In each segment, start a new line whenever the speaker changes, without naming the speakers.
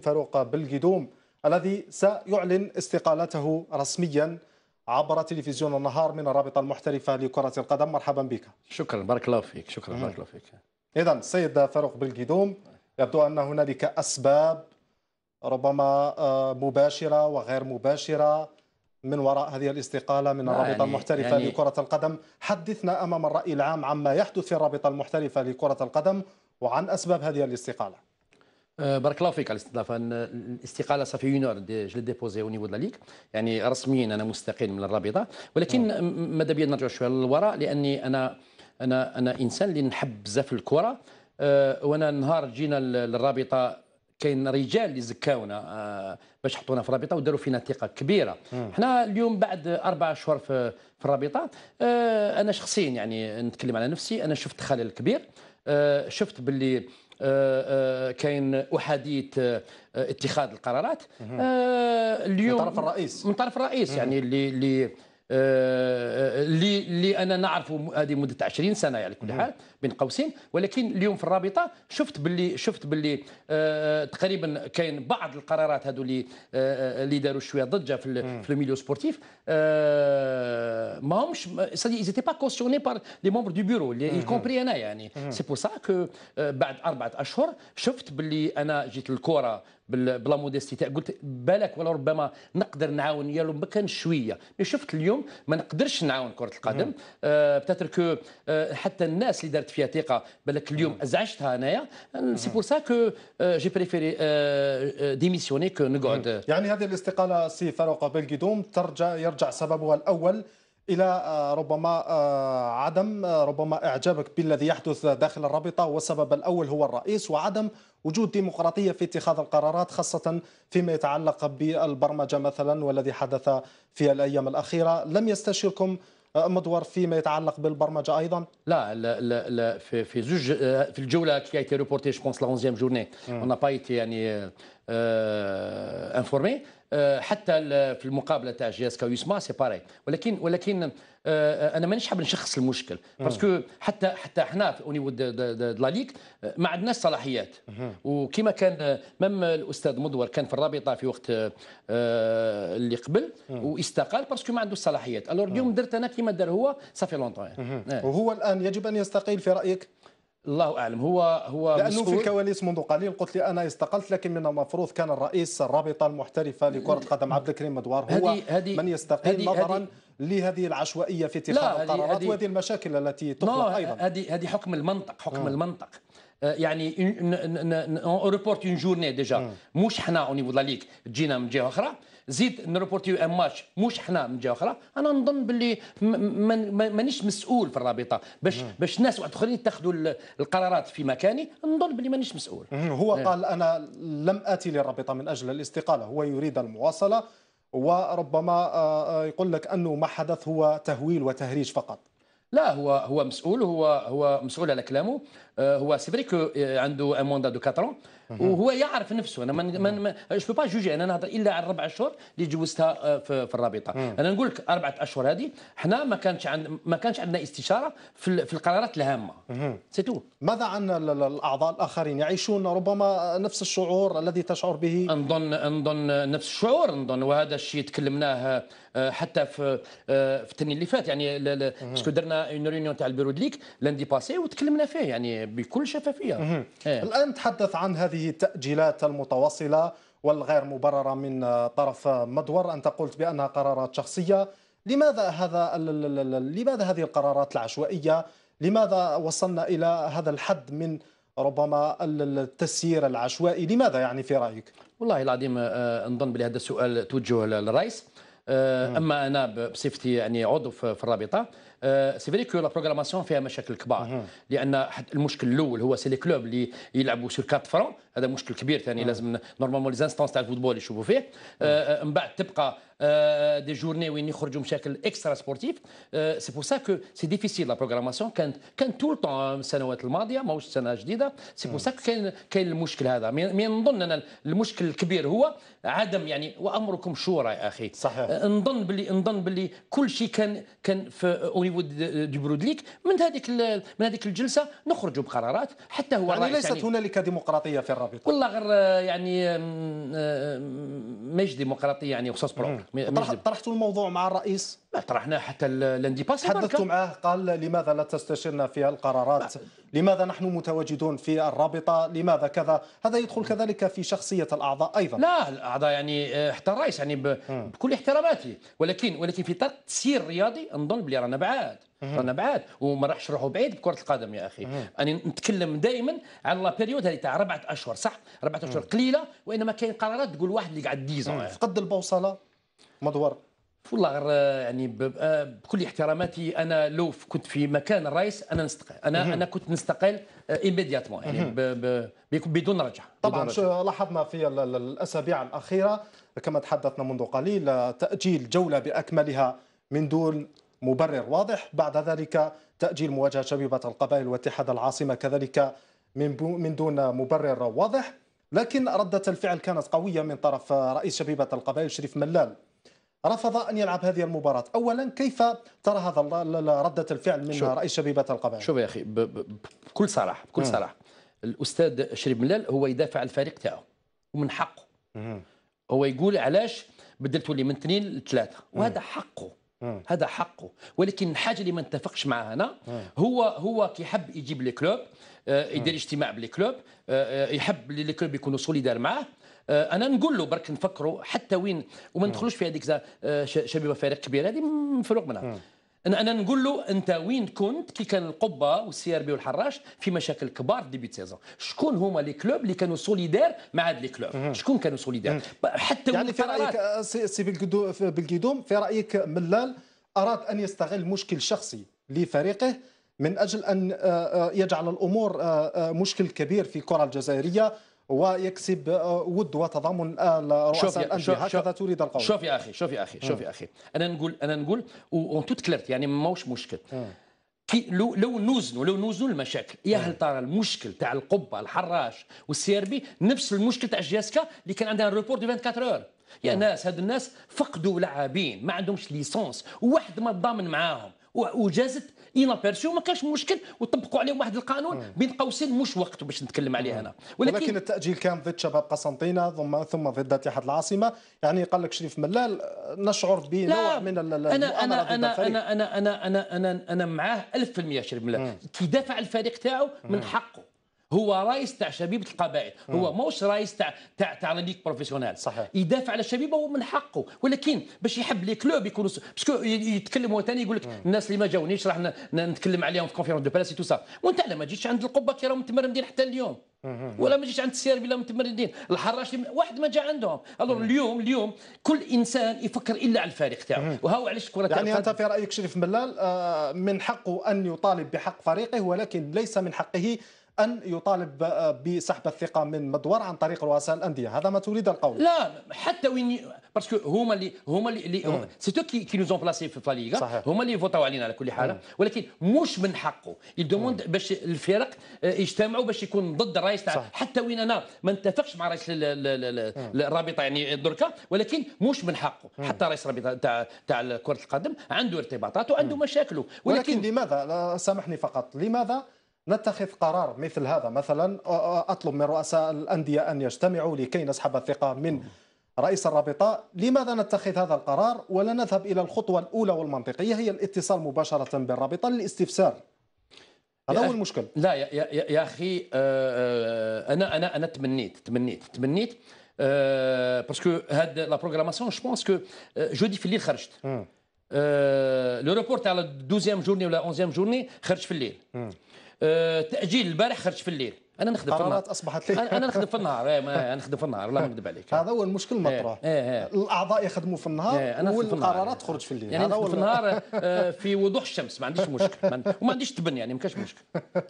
فاروق بلقيدوم الذي سيعلن استقالته رسميا عبر تلفزيون النهار من الرابطه المحترفه لكره القدم مرحبا بك شكرا بارك الله فيك شكرا بارك الله فيك اذا السيد فاروق بلقيدوم يبدو ان هنالك اسباب ربما آه، مباشره وغير مباشره من وراء هذه الاستقاله من الرابطه يعني المحترفه يعني لكره القدم حدثنا امام الراي العام عما يحدث في الرابطه المحترفه لكره القدم وعن اسباب هذه الاستقاله
آه، بارك الله فيك على الاستضافه الاستقاله صافي يونور جل ديبوزي او نيفو دو يعني رسميا انا مستقيل من الرابطه ولكن نعم. ماذا بيا نرجع شويه للوراء لاني انا انا انا انسان اللي نحب بزاف الكره آه، وانا نهار جينا للرابطه كاين رجال اللي زكاونا آه، باش حطونا في الرابطه وداروا فينا ثقه كبيره حنا اليوم بعد اربع اشهر في, في الرابطه انا شخصيا يعني نتكلم على نفسي انا شفت خلل كبير شفت باللي آه، آه، كاين احاديه آه، اتخاذ القرارات اليوم من طرف الرئيس من طرف الرئيس يعني اللي اللي اللي آه، آه، اللي انا نعرفه هذه مده 20 سنه يعني كل حال بين قوسين ولكن اليوم في الرابطه شفت باللي شفت باللي آه، تقريبا كاين بعض القرارات هذو اللي اللي داروا شويه ضجه في في الميليو سبورتيف ما همش سادي ايزيتي با كوستيوني بار لي ممبر دو بيرو لي كومبري انا يعني سي بور سا كو بعد اربعه اشهر شفت باللي انا جيت الكره بلا موديستي قلت بالك ولا ربما نقدر نعاون يا لو كان شويه مي شفت اليوم ما نقدرش نعاون كره القدم آه بتاتر كو آه حتى الناس اللي دارت فيها ثقه بالك اليوم ازعجتها انايا سي بور سا كو جي بريفيري
ديميسيوني كو نقعد يعني هذه الاستقاله سي فاروق بلقيدوم ترجع يرجع سببها الاول الى آه، ربما آه، عدم آه، ربما اعجابك بالذي يحدث داخل الرابطه والسبب الاول هو الرئيس وعدم وجود ديمقراطيه في اتخاذ القرارات خاصه فيما يتعلق بالبرمجه مثلا والذي حدث في الايام الاخيره لم يستشركم مدور فيما يتعلق بالبرمجه ايضا
لا لا لا, لا في في زوج آه، في الجوله كي ايتي ريبورتي جو بونس لا 11 جورني اون با ايتي يعني انفورمي آه، آه، حتى في المقابله تاع جي اس كا يسما سي باري ولكن ولكن آه، آه، انا مانيش حاب نشخص المشكل باسكو حتى حتى احنا في اونيفو لا ليك آه، ما عندناش صلاحيات وكما كان مام الاستاذ مدور كان في الرابطه في وقت اللي قبل واستقال باسكو ما عندوش صلاحيات الور اليوم درت انا كما دار هو صافي لونتون وهو الان يجب ان يستقيل في رايك الله اعلم هو هو لانه في
الكواليس منذ قليل قلت لي انا استقلت لكن من المفروض كان الرئيس الرابطه المحترفه لكره القدم عبد الكريم مدوار هو هدي هدي من يستقيل هدي نظرا هدي لهذه العشوائيه في اتخاذ القرارات هدي وهذه المشاكل التي تطرح ايضا
هذه هذه حكم المنطق حكم م. المنطق آه، يعني اون ريبورت اون جورني ديجا مش حنا او نيفو لا ليغ تجينا من جهه اخرى زيد نربورتيو ان ماتش مش حنا من جهه اخرى انا نظن باللي مانيش مسؤول في الرابطه باش باش ناس واحد اخرين يتخذوا القرارات في مكاني نظن باللي مانيش مسؤول هو
إيه. قال انا لم اتي للرابطه من اجل الاستقاله هو يريد المواصله وربما آه، آه، يقول لك انه ما حدث هو تهويل وتهريج فقط لا هو هو مسؤول هو هو مسؤول على
كلامه هو سي فري كو عنده ان موندا دو 4 ans mhm. وهو يعرف نفسه انا من من جو با جوجي انا نهضر الا على الربع اشهر اللي جوزتها آه، في, في الرابطه انا نقول لك اربعه اشهر هذه حنا ما كانش عند ما كانش عندنا استشاره في, في القرارات الهامه
سي تو ماذا عن الاعضاء الاخرين يعيشون ربما نفس الشعور الذي تشعر به
نظن نظن نفس الشعور نظن وهذا الشيء تكلمناه آه، حتى في آه، في التنين اللي فات يعني باسكو درنا اون ريونيون تاع البيرو ديك باسي وتكلمنا فيه يعني بكل شفافيه إيه. الان
نتحدث عن هذه التاجيلات المتواصله والغير مبرره من طرف مدور انت قلت بانها قرارات شخصيه لماذا هذا لماذا هذه القرارات العشوائيه لماذا وصلنا الى هذا الحد من ربما التسيير العشوائي لماذا يعني في رايك
والله العظيم آه، نظن بلي هذا السؤال توجه للرئيس آه، اما انا بصفتي يعني عضو في الرابطه سي فري كو لا بروغراماسيون فيها مشاكل كبار لان المشكل الاول هو سي لي كلوب اللي يلعبوا سور كات فرون هذا مشكل كبير ثاني لازم نورمالمون لي زانستونس تاع الفوتبول يشوفوا فيه euh, من بعد تبقى دي جورني وين يخرجوا بشكل اكسترا سبورتيف سي بور سا كو سي ديفيسيل لا بروغراماسيون كانت كان طول طون السنوات الماضيه ماهوش سنه جديده سي بور سا كاين كاين المشكل هذا مي نظن انا المشكل الكبير هو عدم يعني وامركم شورى يا اخي صحيح نظن باللي نظن باللي كل شيء كان كان في او نيفو دي برودليك من هذيك من هذيك الجلسه
نخرجوا بقرارات حتى هو يعني ليست يعني هنالك ديمقراطيه في الرابطه
والله غير يعني ماهيش ديمقراطيه يعني خصوص بروبر طرحتوا الموضوع مع الرئيس؟ ما طرحناه حتى باس تحدثت
معه قال لماذا لا تستشرنا في القرارات؟ لماذا نحن متواجدون في الرابطه؟ لماذا كذا؟ هذا يدخل كذلك في شخصيه الاعضاء ايضا. لا
الاعضاء يعني آه، حتى الرئيس يعني بكل احتراماتي ولكن ولكن في طرق تسيير رياضي نظن بلي رانا بعاد رانا بعاد وما راحش نروحوا بعيد بكره القدم يا اخي انا نتكلم دائما على لا بيريود هذه تاع اربعه اشهر صح؟ اربعه اشهر قليله وانما كاين قرارات تقول واحد اللي قاعد ديزون فقد البوصله مدور والله غير يعني آه، بكل احتراماتي انا لو كنت في مكان الرئيس انا نستقل انا انا كنت نستقل ايميدياتمون آه، يعني ب ب بدون رجعه طبعا بدون
رجع. لاحظنا في الاسابيع الاخيره كما تحدثنا منذ قليل آه، تاجيل جوله باكملها من دون مبرر واضح بعد ذلك تاجيل مواجهه شبيبه القبائل واتحاد العاصمه كذلك من من دون مبرر واضح لكن رده الفعل كانت قويه من طرف رئيس شبيبه القبائل شريف ملال رفض أن يلعب هذه المباراة أولا كيف ترى هذا ردة الفعل من رئيس شبيبة القبائل
شوف يا أخي بكل صراحة بكل صراحة الأستاذ شريف ملال هو يدافع الفريق تاعه ومن حقه مم. هو يقول علاش بدلت لي من اثنين لثلاثة وهذا حقه مم. هذا حقه ولكن الحاجه اللي ما نتفقش معها انا هو هو كيحب يجيب لي كلوب آه، يدير اجتماع بالكلوب آه، آه، يحب لي كلوب يكونوا سوليدار معاه آه، انا نقول له برك نفكروا حتى وين وما ندخلوش في هذيك آه، شبيبه فريق كبير هذه مفروغ منها انا انا نقول له انت وين كنت كي كان القبه والسي ار بي والحراش في مشاكل كبار ديبي سيزون شكون هما لي كلوب اللي كانوا سوليدير مع هاد لي كلوب شكون كانوا سوليدير
حتى يعني في رايك آه، سي بالقدوم في رايك ملال اراد ان يستغل مشكل شخصي لفريقه من اجل ان يجعل الامور مشكل كبير في الكره الجزائريه ويكسب آه، ود وتضامن آه، رؤساء الانديه هكذا تريد القول شوف يا اخي
شوف يا اخي شوف يا اخي انا نقول انا نقول اون توت كليرت يعني ماهوش مشكل آه. كي لو لو نوزنوا لو نوزنوا المشاكل يا هل ترى المشكل تاع القبه الحراش والسي ار بي نفس المشكل تاع جياسكا اللي كان عندها ريبورت دو 24 اور يا ناس هاد الناس فقدوا لاعبين ما عندهمش ليسونس وواحد ما تضامن معاهم وجازت انابيرسي ما كانش مشكل وطبقوا عليهم واحد القانون
بين قوسين مش وقته باش نتكلم عليه انا ولكن, ولكن التاجيل كان ضد شباب قسنطينه ثم ثم ضد اتحاد العاصمه يعني قال لك شريف ملال نشعر بنوع من المؤامره أنا أنا, أنا, أنا,
أنا, أنا أنا أنا أنا أنا معاه 1000% شريف ملال كي دافع الفريق تاعه من حقه هو رئيس تاع شبيبه القبائل هو موش رئيس تاع تاع تاع ليك بروفيسيونيل صحيح يدافع على الشبيبه هو من حقه ولكن باش يحب لي كلوب يكونوا باسكو يتكلموا ثاني يقول لك الناس اللي ما جاونيش راح نتكلم عليهم في كونفيرونس دو بلاس تو سا وانت لا ما جيتش عند القبه كي راهم متمرمدين حتى اليوم ولا ما جيتش عند السيربي لا متمردين الحراش واحد ما جا عندهم الو اليوم اليوم كل انسان يفكر الا على الفريق تاعو وهو علاش كره يعني انت
في رايك شريف ملال آه، من حقه ان يطالب بحق فريقه ولكن ليس من حقه أن يطالب بسحب الثقة من مدور عن طريق رؤساء الأندية هذا ما تريد القول لا
حتى وين باسكو هما اللي هما اللي سي تو كي نوزون بلاسي في فاليغا هما اللي فوتاو علينا على كل حال ولكن مش من حقه يدوموند باش الفرق آه، يجتمعوا باش يكون ضد الرئيس تاع حتى وين انا ما نتفقش مع رئيس الرابطه يعني دركا ولكن مش من حقه حتى رئيس الرابطه تاع تاع كره القدم
عنده ارتباطات وعنده مشاكله ولكن, ولكن لماذا سامحني فقط لماذا نتخذ قرار مثل هذا مثلا اطلب من رؤساء الانديه ان يجتمعوا لكي نسحب الثقه من رئيس الرابطه، لماذا نتخذ هذا القرار ولا نذهب الى الخطوه الاولى والمنطقيه هي الاتصال مباشره بالرابطه للاستفسار هذا هو المشكل لا
يا, يا, يا اخي انا انا انا تمنيت تمنيت تمنيت باسكو هاد لا بروغراماسيون جو بونس كو جودي في الليل خرجت لو ريبور تاع لا 12 جورني ولا 11 جورني خرج في الليل آه، تاجيل البارح خرج في الليل انا نخدم في النهار. اصبحت لي انا نخدم في النهار انا نخدم في النهار لا نكذب عليك
هذا هو المشكل المطروح الاعضاء يخدموا في النهار والقرارات تخرج في الليل يعني هذا في النهار آه،
في وضوح الشمس ما عنديش مشكل وما عنديش تبن يعني ما كاش مشكل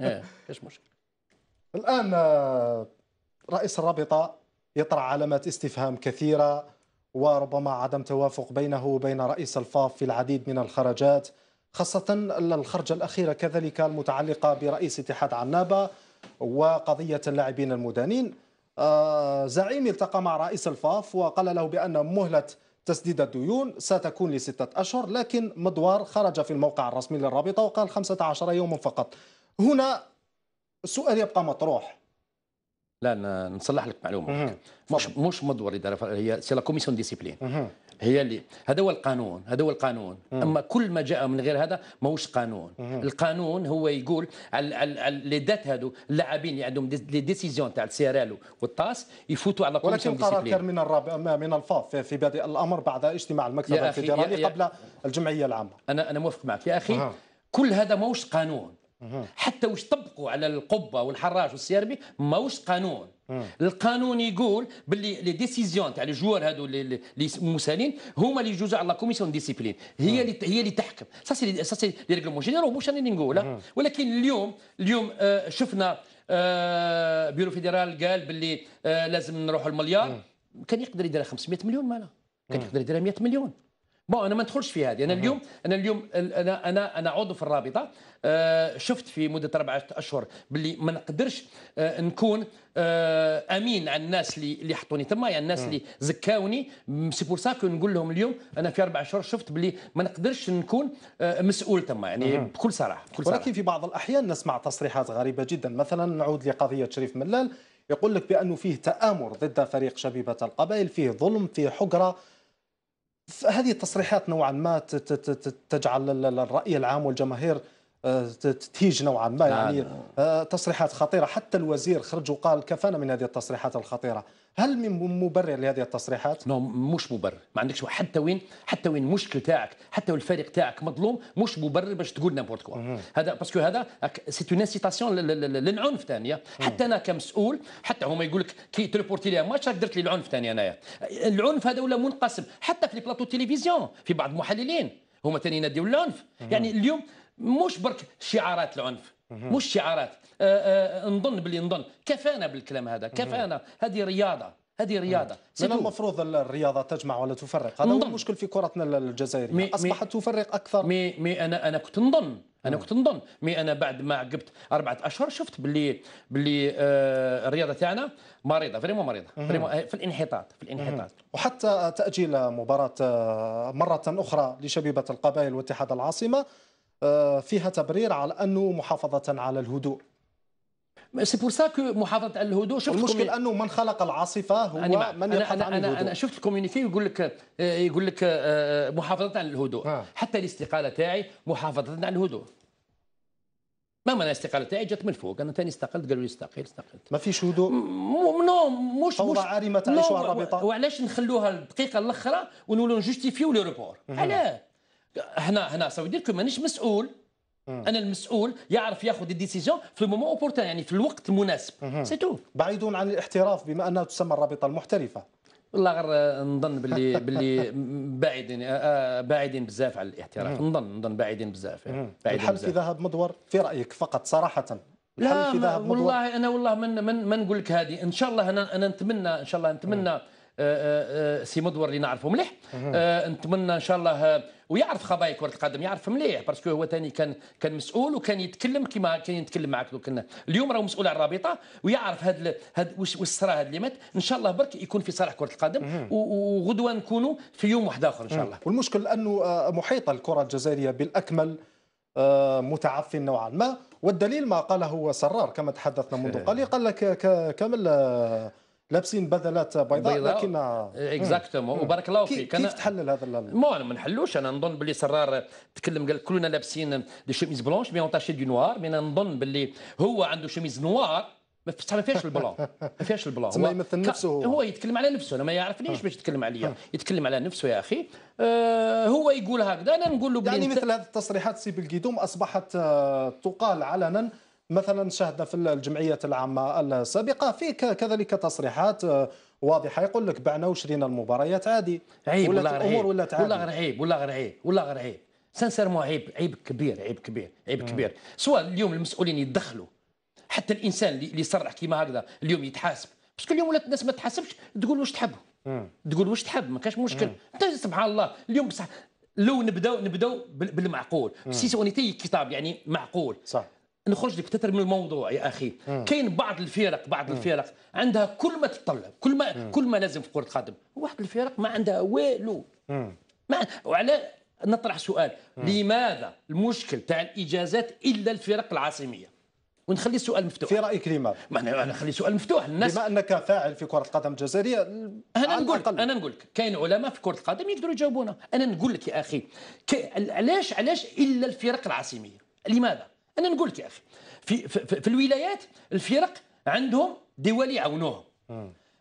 إيه، ما
كاش مشكل الان آه، رئيس الرابطه يطرح علامات استفهام كثيره وربما عدم توافق بينه وبين رئيس الفاف في العديد من الخرجات خاصة الخرجة الأخيرة كذلك المتعلقة برئيس اتحاد عنابة وقضية اللاعبين المدانين آه، زعيم التقى مع رئيس الفاف وقال له بأن مهلة تسديد الديون ستكون لستة أشهر لكن مدوار خرج في الموقع الرسمي للرابطة وقال 15 يوما فقط هنا السؤال يبقى مطروح لا نصلح لك معلومه مش مش
مدور اداره هي سي لا كوميسيون ديسيبلين هي اللي هذا هو القانون هذا هو القانون اما كل ما جاء من غير هذا ماهوش قانون القانون هو يقول على, على, لي دات هذو اللاعبين اللي عندهم لي ديسيزيون تاع ال والطاس يفوتوا على ولكن قرار كان
من الرابع من الفاف في بادئ الامر بعد اجتماع المكتب الفيدرالي قبل الجمعيه العامه
انا انا موافق معك يا اخي
كل هذا ماهوش قانون حتى واش
طبقوا على القبه والحراج والسيربي ماهوش قانون القانون يقول باللي لي ديسيزيون تاع الجوار هادو اللي مسالين هما اللي يجوزوا على لا كوميسيون ديسيبلين هي اللي هي اللي تحكم سا سي سا سي لي ريغلومون جينيرو مش انا اللي نقولها ولكن اليوم اليوم آه، شفنا بيرو آه، فيدرال قال باللي آه، لازم نروحوا المليار كان يقدر يديرها 500 مليون مالا كان يقدر يديرها 100 مليون بون انا ما ندخلش في هذه انا اليوم انا اليوم انا انا انا عضو في الرابطه آه، شفت في مده اربع اشهر باللي ما نقدرش آه، نكون آه، امين على الناس اللي اللي حطوني تما يعني الناس اللي زكاوني سي بور كو نقول لهم اليوم انا في اربع اشهر شفت باللي ما نقدرش
نكون مسؤول تما يعني بكل صراحه بكل صراحه ولكن في بعض الاحيان نسمع تصريحات غريبه جدا مثلا نعود لقضيه شريف ملال يقول لك بانه فيه تامر ضد فريق شبيبه القبائل فيه ظلم فيه حقره هذه التصريحات نوعا ما تجعل الرأي العام والجماهير تتيج نوعا ما يعني آه، تصريحات خطيره حتى الوزير خرج وقال كفانا من هذه التصريحات الخطيره هل من مبرر لهذه التصريحات؟ نو مش مبرر ما عندكش حتى وين حتى وين مشكل تاعك حتى والفريق
تاعك مظلوم مش مبرر باش تقول نابورت كوا هذا باسكو هذا سي اون انسيتاسيون للعنف ثانيه حتى انا كمسؤول حتى هما يقول لك كي تريبورتي لي ماتش راك درت لي العنف ثاني انايا العنف هذا ولا منقسم حتى في لي بلاطو تلفزيون في بعض المحللين هما ثاني ناديو العنف يعني اليوم مش برك شعارات العنف مش شعارات أه، أه، نظن باللي نظن كفانا بالكلام هذا كفانا هذه رياضه هذه رياضه من
المفروض الرياضه تجمع ولا تفرق هذا هو المشكل في كرتنا الجزائريه مي اصبحت مي تفرق
اكثر مي مي انا انا كنت نظن انا كنت نظن مي انا بعد ما عقبت اربعه اشهر شفت باللي باللي آه الرياضه تاعنا مريضه فريمون مريضه فريمون أه، في الانحطاط في الانحطاط
وحتى تاجيل مباراه مره اخرى لشبيبه القبائل واتحاد العاصمه آه، فيها تبرير على أنه محافظة على الهدوء سي بور سا كو محافظه على الهدوء شفت المشكل كومي... انه من خلق العاصفه هو أنا من يبحث أنا, أنا, الهدوء انا شفت
الكوميونيكي يقول لك آه، يقول لك آه، محافظه على الهدوء ها. حتى الاستقاله تاعي محافظه على الهدوء ما معنى الاستقاله تاعي جات من فوق انا ثاني استقلت قالوا لي استقيل استقلت ما فيش هدوء نو مش فوضى مش عارمه تعيشها الرابطه وعلاش نخلوها الدقيقه الاخرى ونولوا نجوستيفيو لو ريبور علاه هنا هنا سا كو مانيش مسؤول انا المسؤول يعرف ياخذ الديسيزيون في المومون اوبورتان
يعني في الوقت المناسب سي تو بعيد عن الاحتراف بما انها تسمى الرابطه المحترفه والله
غير نظن باللي باللي بعيدين آه، آه، بعيدين بزاف على الاحتراف نظن نظن بعيدين بزاف يعني. بعيدين الحل في ذهب
مضور في رايك فقط صراحه الحل في ذهب مدور والله
انا والله من من ما نقول لك هذه ان شاء الله انا انا نتمنى ان شاء الله نتمنى آه، آه، آه، سي مدور اللي نعرفه مليح نتمنى ان شاء الله ويعرف خبايا كره القدم يعرف مليح باسكو هو ثاني كان كان مسؤول وكان يتكلم كما كان يتكلم معك كنا اليوم راهو مسؤول على الرابطه ويعرف هاد هاد واش صرا هاد مات ان شاء الله برك يكون في صالح كره القدم وغدوه نكونوا في يوم واحد اخر ان شاء الله
والمشكل انه محيط الكره الجزائريه بالاكمل متعفن نوعا ما والدليل ما قاله سرار كما تحدثنا منذ قليل قال لك كامل لابسين بذلات بيضاء, بيضاء لكن اكزاكتومون إيه، وبارك الله فيك كيف تحلل هذا المهم
ما نحلوش انا نظن باللي سرار تكلم قال كلنا لابسين دي شوميز بلونش مي تاشي دو نوار مي نظن باللي هو عنده شوميز نوار ما فيهاش البلون ما فيهاش البلون هو يمثل نفسه هو. هو يتكلم على نفسه انا ما يعرفنيش آه. باش يتكلم عليا آه. يتكلم على نفسه يا اخي آه هو يقول هكذا انا نقول له يعني مثل هذه
التصريحات سي بالكيدوم اصبحت آه تقال علنا مثلا شاهدنا في الجمعية العامة السابقة في كذلك تصريحات آه، واضحة يقول لك بعنا وشرينا المباريات عادي عيب ولا غير عيب ولا غير
عيب ولا غير عيب ولا غير عيب سانسيرمون عيب عيب كبير عيب كبير عيب كبير سواء اليوم المسؤولين يتدخلوا حتى الانسان اللي يصرح كيما هكذا اليوم يتحاسب باسكو اليوم ولات الناس ما تحاسبش تقول واش تحب تقول واش تحب ما كانش مشكل انت سبحان الله اليوم بصح لو نبداو نبداو بالمعقول سي اونيتي كتاب يعني معقول صح نخرج لك تتر من الموضوع يا اخي كاين بعض الفرق بعض الفرق عندها كل ما تتطلب كل ما مم. كل ما لازم في كره قدم واحد الفرق ما عندها والو ما وعلى نطرح سؤال مم. لماذا المشكل تاع الاجازات الا الفرق العاصميه ونخلي السؤال مفتوح في رايك لماذا؟ ما انا نخلي السؤال مفتوح الناس بما انك فاعل في كره القدم الجزائريه انا نقول الأقل. انا نقول لك كاين علماء في كره القدم يقدروا يجاوبونا انا نقول لك يا اخي علاش علاش الا الفرق العاصميه لماذا؟ انا نقول لك يا اخي في, في, في الولايات الفرق عندهم دول يعاونوهم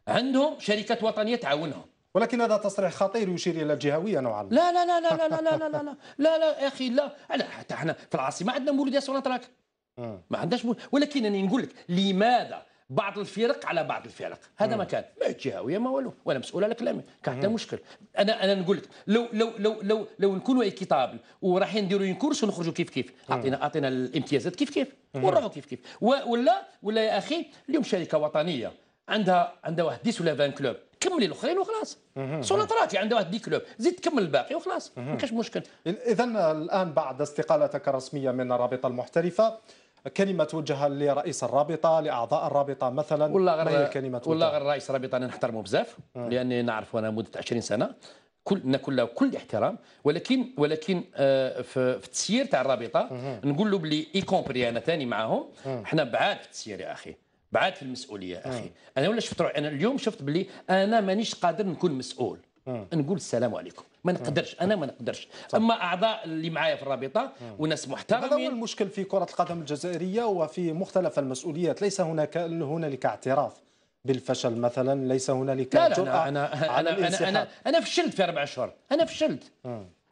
عندهم شركات وطنيه
تعاونهم ولكن هذا تصريح خطير يشير الى الجهويه نوعا ما لا لا لا لا لا لا لا
لا لا لا لا يا اخي لا لا حتى
احنا في العاصمه عندنا مولوديه سونطراك ما عندناش مول... ولكن انا
نقول لك لماذا بعض الفرق على بعض الفرق هذا ما كان ما جهويه ما والو وانا مسؤول على كلامي كان حتى مشكل انا انا نقول لك لو لو لو لو لو نكونوا ايكيتابل ورايحين نديروا كورس ونخرجوا كيف كيف اعطينا اعطينا الامتيازات كيف كيف ونروحوا كيف كيف ولا ولا يا اخي اليوم شركه وطنيه عندها عندها واحد 10 ولا 20 كلوب كملي الاخرين وخلاص
سوناتراتي عندها واحد دي كلوب زيد تكمل الباقي وخلاص ما كاش مشكل اذا الان بعد استقالتك الرسميه من الرابطه المحترفه كلمه توجه لرئيس الرابطه لاعضاء الرابطه مثلا والله غير كلمه والله غير
رئيس الرابطه انا نحترمه بزاف آه. لاني نعرف انا مده 20 سنه كل كله كل احترام ولكن ولكن آه، في التسيير تاع الرابطه نقول له بلي اي كومبري انا ثاني معاهم احنا آه. بعاد في التسيير يا اخي بعاد في المسؤوليه يا اخي انا ولا شفت انا اليوم شفت بلي انا مانيش قادر نكون مسؤول نقول السلام عليكم ما نقدرش انا ما نقدرش صح. اما اعضاء اللي معايا في الرابطه وناس
محترمين هذا هو المشكل في كره القدم الجزائريه وفي مختلف المسؤوليات ليس هناك هنالك اعتراف بالفشل مثلا ليس هنالك لا لا, أنا, انا انا انا انا
انا فشلت في اربع اشهر
انا فشلت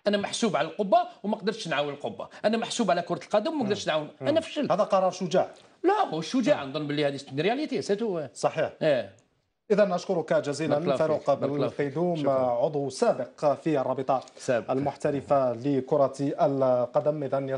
انا محسوب على القبه وما قدرتش نعاون القبه انا محسوب على كره القدم وما قدرتش نعاون انا فشلت هذا قرار شجاع لا هو شجاع نظن باللي هذه رياليتي سيتو صحيح ايه إذا أشكرك جزيلا فاروق
القيدوم عضو سابق في الرابطة المحترفة لكرة القدم إذا